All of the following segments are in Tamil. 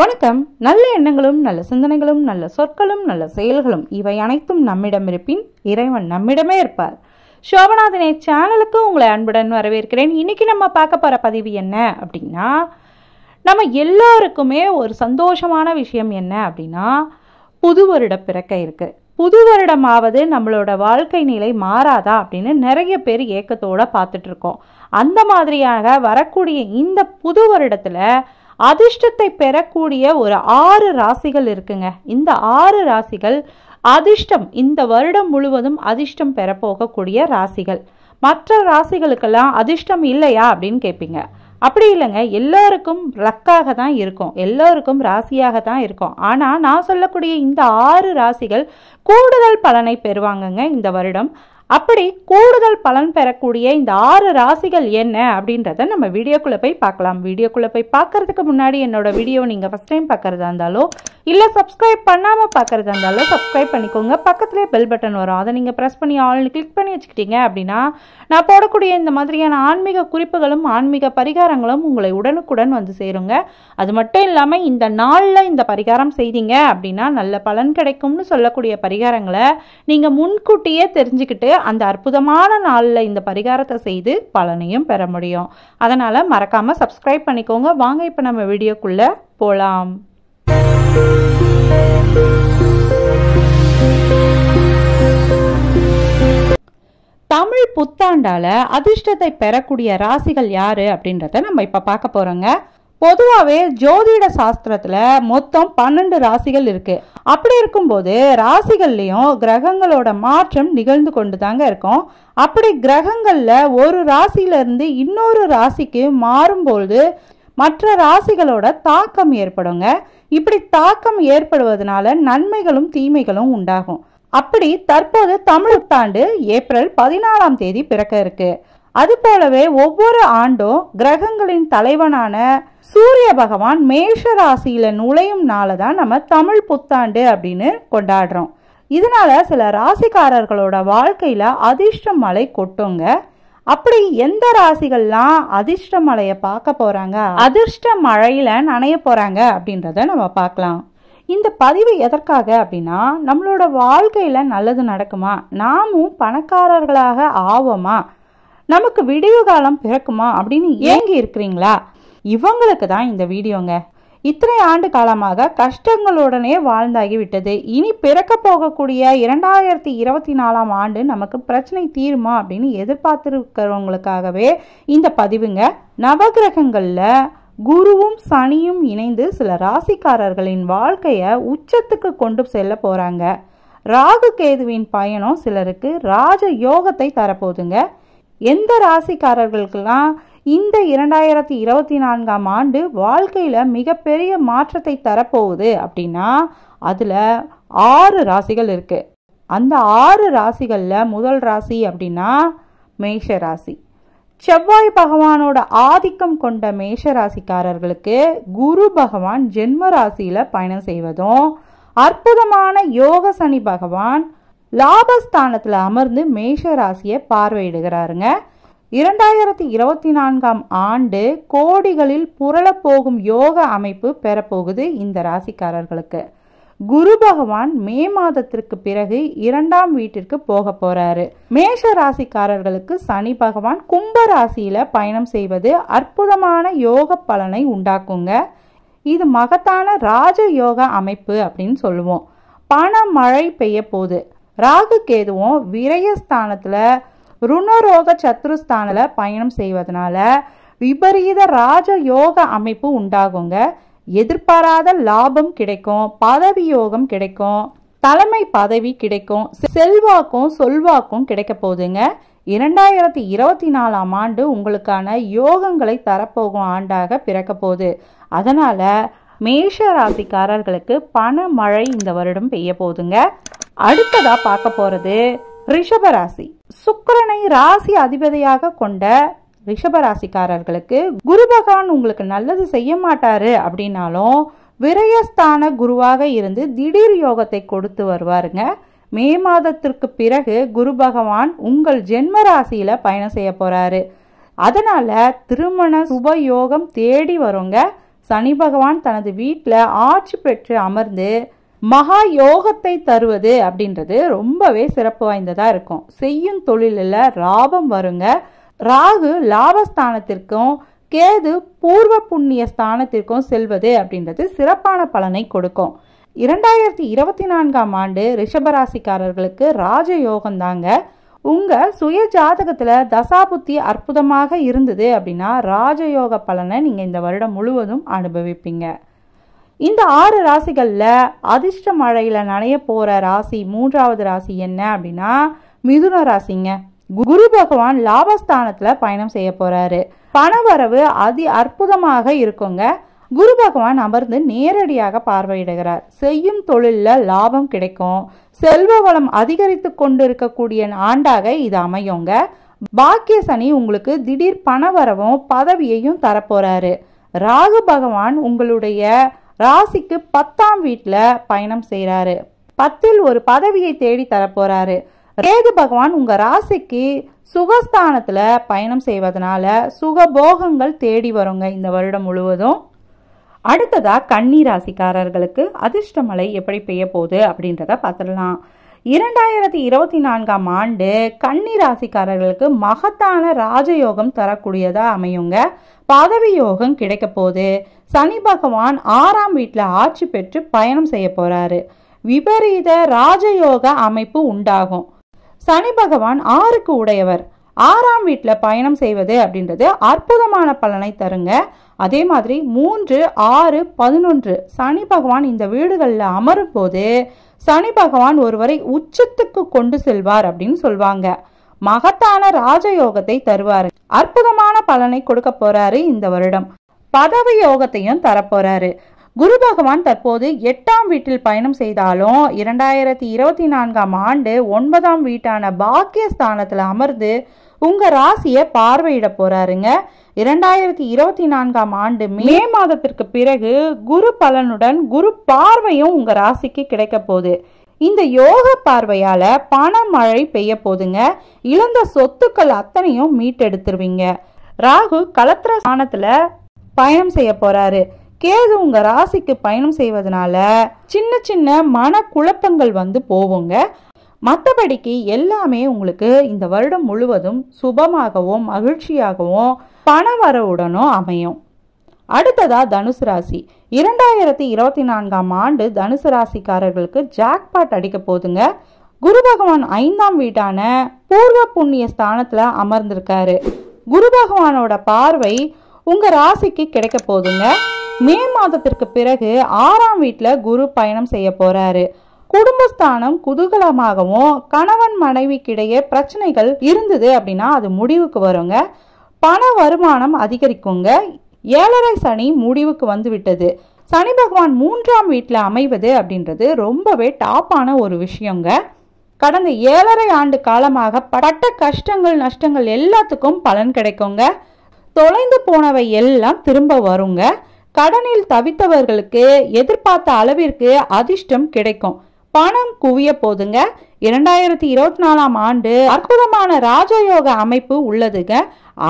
வணக்கம் நல்ல எண்ணங்களும் நல்ல சிந்தனைகளும் நல்ல சொற்களும் நல்ல செயல்களும் இவை அனைத்தும் நம்மிடம் இருப்பின் இறைவன் நம்மிடமே இருப்பார் சோபநாதனை சேனலுக்கு உங்களை அன்புடன் வரவேற்கிறேன் இன்னைக்கு நம்ம பார்க்க போகிற பதிவு என்ன அப்படின்னா நம்ம எல்லோருக்குமே ஒரு சந்தோஷமான விஷயம் என்ன அப்படின்னா புது வருட பிறக்க இருக்குது புது வருடமாவது நம்மளோட வாழ்க்கை நிலை மாறாதா அப்படின்னு நிறைய பேர் ஏக்கத்தோடு பார்த்துட்ருக்கோம் அந்த மாதிரியாக வரக்கூடிய இந்த புது வருடத்தில் அதிர்ஷ்டத்தை பெறக்கூடிய ஒரு ஆறு ராசிகள் இருக்குங்க இந்த ஆறு ராசிகள் அதிர்ஷ்டம் இந்த வருடம் முழுவதும் அதிர்ஷ்டம் பெறப்போகக்கூடிய ராசிகள் மற்ற ராசிகளுக்கெல்லாம் அதிர்ஷ்டம் இல்லையா அப்படின்னு கேட்பீங்க அப்படி இல்லைங்க எல்லோருக்கும் லக்காக தான் இருக்கும் எல்லோருக்கும் ராசியாக தான் இருக்கும் ஆனால் நான் சொல்லக்கூடிய இந்த ஆறு ராசிகள் கூடுதல் பலனை பெறுவாங்கங்க இந்த வருடம் அப்படி கூடுதல் பலன் பெறக்கூடிய இந்த ஆறு ராசிகள் என்ன அப்படின்றத நம்ம வீடியோக்குள்ளே போய் பார்க்கலாம் வீடியோக்குள்ளே போய் பார்க்கறதுக்கு முன்னாடி என்னோட வீடியோ நீங்கள் ஃபஸ்ட் டைம் பார்க்குறதா இருந்தாலோ இல்லை சப்ஸ்கிரைப் பண்ணாமல் பார்க்குறதா இருந்தாலோ சப்ஸ்கிரைப் பண்ணிக்கோங்க பக்கத்துலேயே பெல் பட்டன் வரும் அதை நீங்கள் ப்ரெஸ் பண்ணி ஆல்னு கிளிக் பண்ணி வச்சுக்கிட்டீங்க அப்படின்னா நான் போடக்கூடிய இந்த மாதிரியான ஆன்மீக குறிப்புகளும் ஆன்மீக பரிகாரங்களும் உங்களை உடனுக்குடன் வந்து சேருங்க அது மட்டும் இல்லாமல் இந்த நாளில் இந்த பரிகாரம் செய்தீங்க அப்படின்னா நல்ல பலன் கிடைக்கும்னு சொல்லக்கூடிய பரிகாரங்களை நீங்கள் முன்கூட்டியே தெரிஞ்சுக்கிட்டு அந்த அற்புதமான நாளில் இந்த பரிகாரத்தை செய்து பலனையும் பெற முடியும் அதனால் மறக்காமல் சப்ஸ்கிரைப் பண்ணிக்கோங்க வாங்க இப்போ நம்ம வீடியோக்குள்ளே போகலாம் தமிழ் புத்தாண்டால் அதிர்ஷ்டத்தை பெறக்கூடிய ராசிகள் யார் அப்படின்றத நம்ம இப்போ பார்க்க போகிறோங்க பொதுவாகவே ஜோதிட சாஸ்திரத்தில் மொத்தம் பன்னெண்டு ராசிகள் இருக்குது அப்படி இருக்கும்போது ராசிகள்லேயும் கிரகங்களோட மாற்றம் நிகழ்ந்து கொண்டு தாங்க இருக்கும் அப்படி கிரகங்களில் ஒரு ராசியிலேருந்து இன்னொரு ராசிக்கு மாறும்பொழுது மற்ற ராசிகளோட தாக்கம் ஏற்படுங்க இப்படி தாக்கம் ஏற்படுவதனால நன்மைகளும் தீமைகளும் உண்டாகும் அப்படி தற்போது தமிழ் புத்தாண்டு ஏப்ரல் பதினாலாம் தேதி பிறக்க இருக்குது அதுபோலவே ஒவ்வொரு ஆண்டும் கிரகங்களின் தலைவனான சூரிய பகவான் மேஷ ராசியில் நுழையும் நாள தான் நம்ம தமிழ் புத்தாண்டு அப்படின்னு கொண்டாடுறோம் இதனால சில ராசிக்காரர்களோட வாழ்க்கையில் அதிர்ஷ்ட மலை கொட்டுங்க அப்படி எந்த ராசிகள்லாம் அதிர்ஷ்ட மலையை பார்க்க போகிறாங்க அதிர்ஷ்ட மழையில் நனைய போகிறாங்க அப்படின்றத நம்ம பார்க்கலாம் இந்த பதிவு எதற்காக அப்படின்னா நம்மளோட வாழ்க்கையில் நல்லது நடக்குமா நாமும் பணக்காரர்களாக ஆவோமா நமக்கு விடிவு காலம் பிறக்குமா அப்படின்னு ஏங்கி இருக்கிறீங்களா இவங்களுக்கு தான் இந்த வீடியோங்க இத்தனை ஆண்டு காலமாக கஷ்டங்களுடனே வாழ்ந்தாகிவிட்டது இனி பிறக்க போகக்கூடிய இரண்டாயிரத்தி இருபத்தி நாலாம் ஆண்டு நமக்கு பிரச்சனை தீருமா அப்படின்னு எதிர்பார்த்துருக்கிறவங்களுக்காகவே இந்த பதிவுங்க நவகிரகங்களில் குருவும் சனியும் இணைந்து சில ராசிக்காரர்களின் வாழ்க்கையை உச்சத்துக்கு கொண்டு செல்ல போகிறாங்க ராகு கேதுவின் பயணம் சிலருக்கு ராஜ யோகத்தை தரப்போகுதுங்க எந்த ராசிக்காரர்களுக்கெல்லாம் இந்த இரண்டாயிரத்தி இருபத்தி நான்காம் ஆண்டு வாழ்க்கையில் மிகப்பெரிய மாற்றத்தை தரப்போகுது அப்படின்னா அதில் ஆறு ராசிகள் இருக்குது அந்த ஆறு ராசிகளில் முதல் ராசி அப்படின்னா மேஷ ராசி செவ்வாய் பகவானோட ஆதிக்கம் கொண்ட மேஷ ராசிக்காரர்களுக்கு குரு பகவான் ஜென்ம ராசியில் பயணம் செய்வதும் அற்புதமான யோக சனி பகவான் லாபஸ்தானத்தில் அமர்ந்து மேஷ ராசியை பார்வையிடுகிறாருங்க இரண்டாயிரத்தி இருபத்தி நான்காம் ஆண்டு கோடிகளில் புரளப்போகும் யோக அமைப்பு பெறப்போகுது இந்த ராசிக்காரர்களுக்கு குரு பகவான் மே மாதத்திற்கு பிறகு இரண்டாம் வீட்டிற்கு போக போறாரு மேஷ ராசிக்காரர்களுக்கு சனி பகவான் கும்ப ராசியில பயணம் செய்வது அற்புதமான யோக பலனை உண்டாக்குங்க இது மகத்தான ராஜ யோக அமைப்பு அப்படின்னு சொல்லுவோம் பண மழை பெய்ய போகுது ராகு கேதுவும் விரயஸ்தானத்தில் ருணரோக சத்ருஸ்தானில் பயணம் செய்வதனால விபரீத ராஜ யோக அமைப்பு உண்டாகுங்க எதிர்பாராத லாபம் கிடைக்கும் பதவி யோகம் கிடைக்கும் தலைமை பதவி கிடைக்கும் செல்வாக்கும் சொல்வாக்கும் கிடைக்க போகுதுங்க இரண்டாயிரத்தி இருபத்தி நாலாம் ஆண்டு உங்களுக்கான யோகங்களை தரப்போகும் ஆண்டாக பிறக்க போகுது அதனால் மேஷ ராசிக்காரர்களுக்கு பண மழை இந்த வருடம் பெய்ய போகுதுங்க அடுத்ததா பார்க்க போறது ரிஷபராசி சுக்கரனை ராசி அதிபதியாக கொண்ட ரிஷபராசிக்காரர்களுக்கு குரு பகவான் உங்களுக்கு நல்லது செய்ய மாட்டாரு அப்படின்னாலும் விரயஸ்தான குருவாக இருந்து திடீர் யோகத்தை கொடுத்து வருவாருங்க மே மாதத்திற்கு பிறகு குரு பகவான் உங்கள் ஜென்ம ராசியில பயணம் செய்ய போறாரு அதனால திருமண சுப யோகம் தேடி வருங்க சனி பகவான் தனது வீட்டில் ஆட்சி பெற்று அமர்ந்து மகா யோகத்தை தருவது அப்படின்றது ரொம்பவே சிறப்பு வாய்ந்ததாக இருக்கும் செய்யும் தொழிலில் ராபம் வருங்க ராகு லாபஸ்தானத்திற்கும் கேது பூர்வ புண்ணிய ஸ்தானத்திற்கும் செல்வது அப்படின்றது சிறப்பான பலனை கொடுக்கும் இரண்டாயிரத்தி இருபத்தி நான்காம் ஆண்டு ரிஷபராசிக்காரர்களுக்கு ராஜயோகம் தாங்க உங்கள் சுய ஜாதகத்தில் தசாபுத்தி அற்புதமாக இருந்தது அப்படின்னா ராஜயோக பலனை நீங்கள் இந்த வருடம் முழுவதும் அனுபவிப்பீங்க இந்த ஆறு ராசிகளில் அதிர்ஷ்ட மழையில் நனைய போகிற ராசி மூன்றாவது ராசி என்ன அப்படின்னா மிதுன ராசிங்க குரு பகவான் லாபஸ்தானத்தில் பயணம் செய்ய போகிறாரு பணவரவு அதி அற்புதமாக இருக்குங்க குரு பகவான் அமர்ந்து நேரடியாக பார்வையிடுகிறார் செய்யும் தொழிலில் லாபம் கிடைக்கும் செல்வ வளம் அதிகரித்து கொண்டு இருக்கக்கூடிய ஆண்டாக இது அமையுங்க பாக்கிய சனி உங்களுக்கு திடீர் பணவரவும் பதவியையும் தரப்போறாரு ராகு பகவான் உங்களுடைய ராசிக்கு பத்தாம் வீட்டில் பயணம் செய்கிறாரு பத்தில் ஒரு பதவியை தேடி தரப்போகிறாரு ரேது பகவான் உங்கள் ராசிக்கு சுகஸ்தானத்தில் பயணம் செய்வதனால சுகபோகங்கள் தேடி வருங்க இந்த வருடம் முழுவதும் அடுத்ததாக கன்னி ராசிக்காரர்களுக்கு அதிர்ஷ்டமலை எப்படி பெய்ய போகுது அப்படின்றத பார்த்துடலாம் இரண்டாயிரத்தி இருபத்தி நான்காம் ஆண்டு கன்னி ராசிக்காரர்களுக்கு மகத்தான ராஜயோகம் தரக்கூடியதாக அமையுங்க பதவி யோகம் கிடைக்க போகுது சனி பகவான் ஆறாம் வீட்டில் ஆட்சி பெற்று பயணம் செய்ய போகிறாரு விபரீத ராஜயோக அமைப்பு உண்டாகும் சனி பகவான் ஆறுக்கு உடையவர் ஆறாம் வீட்டில் பயணம் செய்வது அப்படின்றது அற்புதமான பலனை தருங்க அதே மாதிரி மூன்று ஆறு பதினொன்று சனி பகவான் இந்த வீடுகளில் அமரும் போது சனி பகவான் ஒருவரை உச்சத்துக்கு கொண்டு செல்வார் அப்படின்னு சொல்வாங்க மகத்தான ராஜயோகத்தை தருவாரு அற்புதமான பலனை கொடுக்க போறாரு இந்த வருடம் பதவி யோகத்தையும் தரப்போறாரு குரு பகவான் தற்போது எட்டாம் வீட்டில் பயணம் செய்தாலும் இரண்டாயிரத்தி இருபத்தி நான்காம் ஆண்டு ஒன்பதாம் வீட்டான பாக்கியஸ்தானத்தில் அமர்ந்து உங்கள் ராசியை பார்வையிட போகிறாருங்க இரண்டாயிரத்தி இருபத்தி நான்காம் ஆண்டு மே மாதத்திற்கு பிறகு குரு பலனுடன் குரு பார்வையும் உங்கள் ராசிக்கு கிடைக்க போகுது இந்த யோக பார்வையால் பணமழை பெய்ய போதுங்க இழந்த சொத்துக்கள் அத்தனையும் மீட்டெடுத்துருவீங்க ராகு கலத்திர ஸ்தானத்தில் பயணம் செய்ய போகிறாரு கேது உங்கள் ராசிக்கு பயணம் செய்வதனால சின்ன சின்ன மன குழப்பங்கள் வந்து போவோங்க மற்றபடிக்கு எல்லாமே உங்களுக்கு இந்த வருடம் முழுவதும் சுபமாகவும் மகிழ்ச்சியாகவும் பண வரவுடனும் அமையும் அடுத்ததா தனுசு ராசி இரண்டாயிரத்தி இருபத்தி நான்காம் ஆண்டு தனுசு ராசிக்காரர்களுக்கு ஜாக்பாட் அடிக்க போதுங்க குரு பகவான் ஐந்தாம் வீட்டான பூர்வ புண்ணிய ஸ்தானத்தில் அமர்ந்திருக்காரு குரு பகவானோட பார்வை உங்கள் ராசிக்கு கிடைக்க போதுங்க மே மாதத்திற்கு பிறகு ஆறாம் வீட்டில் குரு பயணம் செய்ய போகிறாரு குடும்பஸ்தானம் குதூகலமாகவும் கணவன் மனைவிக்கிடையே பிரச்சனைகள் இருந்தது அப்படின்னா அது முடிவுக்கு வருங்க பண வருமானம் அதிகரிக்குங்க ஏழரை சனி முடிவுக்கு வந்துவிட்டது சனி பகவான் மூன்றாம் வீட்டில் அமைவது அப்படின்றது ரொம்பவே டாப்பான ஒரு விஷயங்க கடந்த ஏழரை ஆண்டு காலமாக பட்ட கஷ்டங்கள் நஷ்டங்கள் எல்லாத்துக்கும் பலன் கிடைக்குங்க தொலைந்து போனவை எல்லாம் திரும்ப வருங்க கடனில் தவித்தவர்களுக்கு எதிர்பார்த்த அளவிற்கு அதிர்ஷ்டம் கிடைக்கும் பணம் குவிய போதுங்க இரண்டாயிரத்தி இருபத்தி நாலாம் ஆண்டு அற்புதமான ராஜயோக அமைப்பு உள்ளதுங்க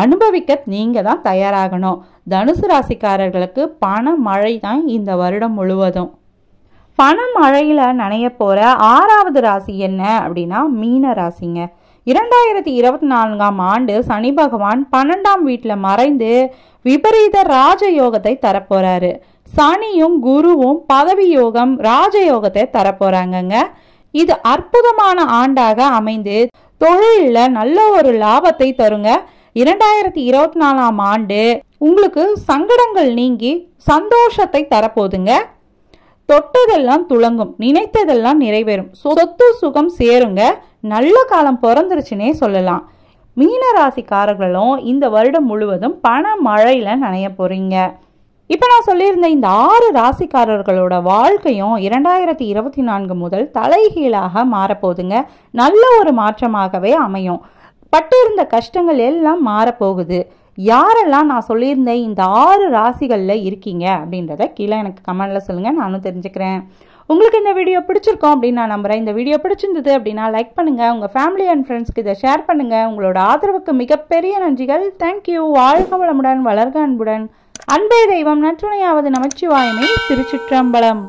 அனுபவிக்க நீங்க தான் தயாராகணும் தனுசு ராசிக்காரர்களுக்கு பண மழை தான் இந்த வருடம் முழுவதும் பண மழையில நனைய போகிற ஆறாவது ராசி என்ன அப்படின்னா மீன ராசிங்க இரண்டாயிரத்தி இருபத்தி நான்காம் ஆண்டு சனி பகவான் பன்னெண்டாம் வீட்டில் மறைந்து விபரீத ராஜயோகத்தை தரப்போறாரு சனியும் குருவும் பதவியோகம் ராஜயோகத்தை தரப்போறாங்கங்க இது அற்புதமான ஆண்டாக அமைந்து தொழிலில் நல்ல ஒரு லாபத்தை தருங்க இரண்டாயிரத்தி இருபத்தி நாலாம் ஆண்டு உங்களுக்கு சங்கடங்கள் நீங்கி சந்தோஷத்தை தரப்போதுங்க தொட்டதெல்லாம் துளங்கும் நினைத்ததெல்லாம் நிறைவேறும் சொத்து சுகம் சேருங்க நல்ல காலம் பிறந்துருச்சுன்னே சொல்லலாம் மீனராசிக்காரர்களும் இந்த வருடம் முழுவதும் பண மழையில் நனைய போகிறீங்க இப்போ நான் சொல்லியிருந்த இந்த ஆறு ராசிக்காரர்களோட வாழ்க்கையும் இரண்டாயிரத்தி இருபத்தி நான்கு முதல் தலைகீழாக மாறப்போகுதுங்க நல்ல ஒரு மாற்றமாகவே அமையும் பட்டிருந்த கஷ்டங்கள் எல்லாம் மாறப்போகுது யாரெல்லாம் நான் சொல்லியிருந்த இந்த ஆறு ராசிகளில் இருக்கீங்க அப்படின்றத கீழே எனக்கு கமெண்டில் சொல்லுங்கள் நானும் தெரிஞ்சுக்கிறேன் உங்களுக்கு இந்த வீடியோ பிடிச்சிருக்கோம் அப்படின்னு நான் நம்புகிறேன் இந்த வீடியோ பிடிச்சிருந்தது அப்படின்னா லைக் பண்ணுங்கள் உங்கள் ஃபேமிலி அண்ட் ஃப்ரெண்ட்ஸ்க்கு இதை ஷேர் பண்ணுங்கள் உங்களோட ஆதரவுக்கு மிகப்பெரிய நன்றிகள் தேங்க்யூ வாழ்க வளமுடன் வளர்க அன்புடன் அன்பே தெய்வம் நற்றுணையாவது நமச்சிவாயமே திருச்சிற்றம்பலம்